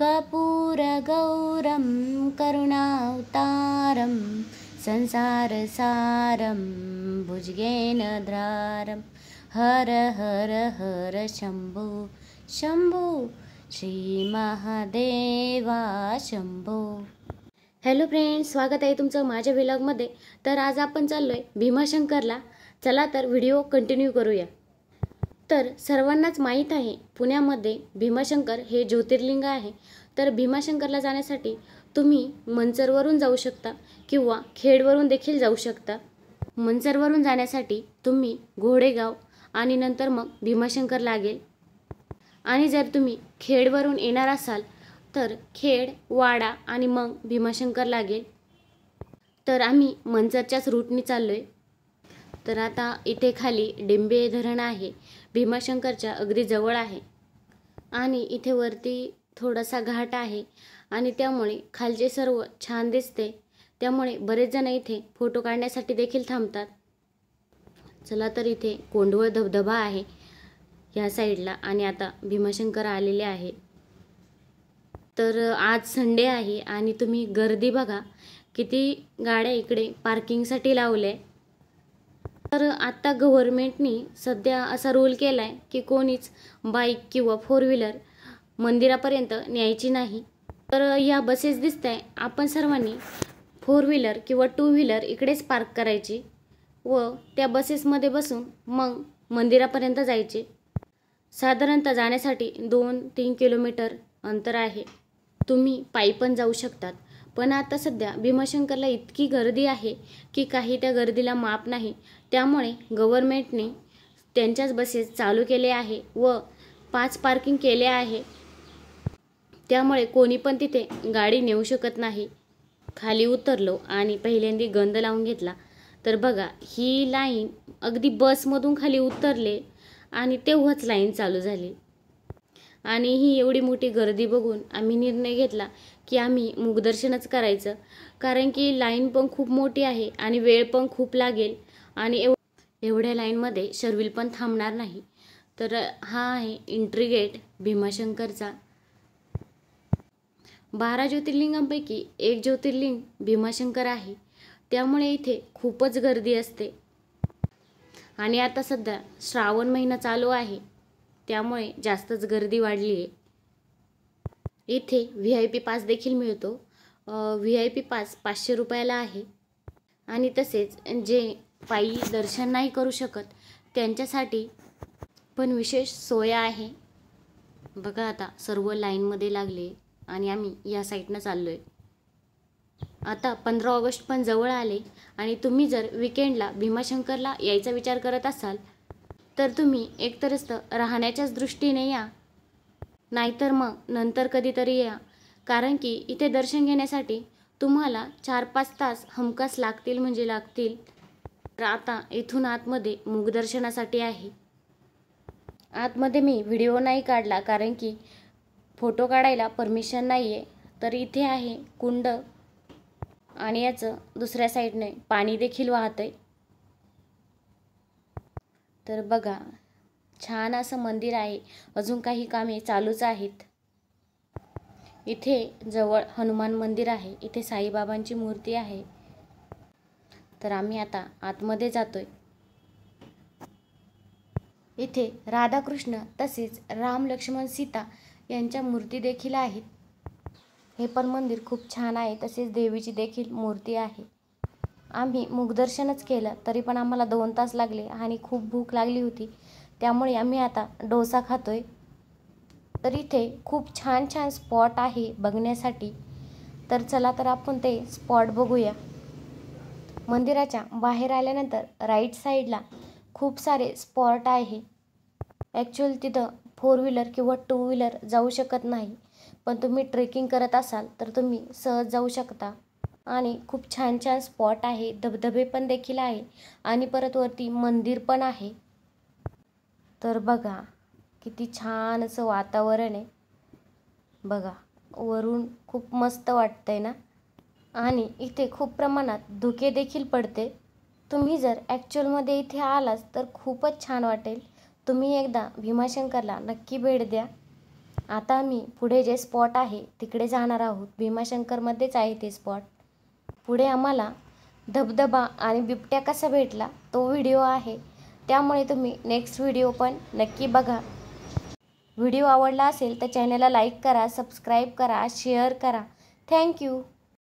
कपूरगौरं करुणावतारं संसारसारं भुजगेन ध्रारं हर हर हर शंभू श्री श्रीमहादेवा शंभू हॅलो फ्रेंड्स स्वागत आहे तुमचं माझ्या व्हिलॉगमध्ये तर आज आपण चाललो आहे भीमाशंकरला चला तर व्हिडिओ कंटिन्यू करूया तर सर्वांनाच माहीत आहे पुण्यामध्ये भीमाशंकर हे ज्योतिर्लिंग आहे तर भीमाशंकरला जाण्यासाठी तुम्ही मनसरवरून जाऊ शकता किंवा खेडवरून देखील जाऊ शकता मनसरवरून जाण्यासाठी तुम्ही घोडेगाव आणि नंतर मग भीमाशंकर लागेल आणि जर तुम्ही खेडवरून येणार असाल तर खेड वाडा आणि मग भीमाशंकर लागेल तर आम्ही मनसरच्याच रूटनी चाललो आहे तर आता इथे खाली डिंबे धरण आहे भीमाशंकरच्या अगदी जवळ आहे आणि इथे वरती थोडासा घाट आहे आणि त्यामुळे खालचे सर्व छान दिसते त्यामुळे बरेच जण इथे फोटो काढण्यासाठी देखील थांबतात चला तर इथे कोंडवळ धबधबा आहे ह्या साईडला आणि आता भीमाशंकर आलेले आहे तर आज संडे आहे आणि तुम्ही गर्दी बघा किती गाड्या इकडे पार्किंगसाठी लावल्या तर आत्ता गव्हर्मेंटनी सध्या असा रूल केला आहे की कोणीच बाईक किंवा फोर व्हीलर मंदिरापर्यंत न्यायची नाही तर या बसेस दिसत आहे आपण सर्वांनी फोर व्हीलर किंवा टू व्हीलर इकडेच पार्क करायची व त्या बसेसमध्ये बसून मग मंदिरापर्यंत जायचे साधारणतः जाण्यासाठी दोन तीन किलोमीटर अंतर आहे तुम्ही पायी पण जाऊ शकतात पण आता सध्या भीमाशंकरला इतकी गर्दी आहे की काही त्या गर्दीला माप नाही त्यामुळे गव्हर्मेंटने त्यांच्याच बसेस चालू केले आहे व पाच पार्किंग केले आहे त्यामुळे कोणी पण तिथे गाडी नेऊ शकत नाही खाली उतरलो आणि पहिल्यांदी गंध लावून घेतला तर बघा ही लाईन अगदी बसमधून खाली उतरले आणि तेव्हाच लाईन चालू झाली आणि ही एवढी मोठी गर्दी बघून आम्ही निर्णय घेतला की आम्ही मुखदर्शनच करायचं कारण की लाईन पण खूप मोठी आहे आणि वेळ पण खूप लागेल आणि एव एवढ्या लाईनमध्ये शर्विल पण थांबणार नाही तर हा आहे इंट्रीगेट भीमाशंकरचा बारा ज्योतिर्लिंगांपैकी एक ज्योतिर्लिंग भीमाशंकर आहे त्यामुळे इथे खूपच गर्दी असते आणि आता सध्या श्रावण महिना चालू आहे त्यामुळे जास्तच गर्दी वाढली आहे इथे व्ही आय पी पास देखील मिळतो व्ही आय पी पास पाचशे रुपयाला आहे आणि तसेच जे पायी दर्शन नाही करू शकत त्यांच्यासाठी पण विशेष सोय आहे बघा आता सर्व लाईनमध्ये लागले आणि आम्ही या साईडनं चाललो आहे आता पंधरा ऑगस्ट पण जवळ आले आणि तुम्ही जर विकेंडला भीमाशंकरला यायचा विचार करत असाल तर तुम्ही एकतरच राहण्याच्याच दृष्टीने या नाहीतर मग नंतर कधीतरी या कारण की इथे दर्शन घेण्यासाठी तुम्हाला चार पाच तास हमखास लागतील म्हणजे लागतील तर आता इथून आतमध्ये मूगदर्शनासाठी आहे आतमध्ये मी व्हिडिओ नाही काढला कारण की फोटो काढायला परमिशन नाही आहे तर इथे आहे कुंड आणि याचं दुसऱ्या साईडने पाणी देखील वाहतं आहे तर बघा छान असं मंदिर आहे अजून काही कामे चालूच आहेत इथे जवळ हनुमान मंदिर आहे इथे साईबाबांची मूर्ती आहे तर आम्ही आता आतमध्ये जातोय इथे राधाकृष्ण तसेच राम लक्ष्मण सीता यांच्या मूर्ती देखील आहेत हे पण मंदिर खूप छान आहे तसेच देवीची देखील मूर्ती आहे आम्ही मुखदर्शनच केलं तरी पण आम्हाला दोन तास लागले आणि खूप भूक लागली होती त्यामुळे आम्ही आता डोसा खातो आहे तर इथे खूप छान छान स्पॉट आहे बघण्यासाठी तर चला तर आपण ते स्पॉट बघूया मंदिराच्या बाहेर आल्यानंतर राईट साईडला खूप सारे स्पॉट आहे ॲक्च्युअल तिथं फोर व्हीलर किंवा टू व्हीलर जाऊ शकत नाही पण तुम्ही ट्रेकिंग करत असाल तर तुम्ही सहज जाऊ शकता आणि खूप छान छान स्पॉट आहे धबधबे पण देखील आहे आणि परत वरती मंदिर पण आहे तर बघा किती छान असं वातावरण आहे बघा वरून खूप मस्त वाटतं आहे ना आणि इथे खूप प्रमाणात धुके देखील पडते तुम्ही जर ॲक्च्युअलमध्ये इथे आलाच तर खूपच छान वाटेल तुम्ही एकदा भीमाशंकरला नक्की भेट द्या आता मी पुढे जे स्पॉट आहे तिकडे जाणार आहोत भीमाशंकरमध्येच आहे ते स्पॉट पुढे आम्हाला धबधबा आणि बिबट्या कसा भेटला तो व्हिडिओ आहे त्यामुळे तुम्ही नेक्स्ट व्हिडिओ पण नक्की बघा व्हिडिओ आवडला असेल तर चॅनलला लाईक करा सबस्क्राईब करा शेअर करा थँक्यू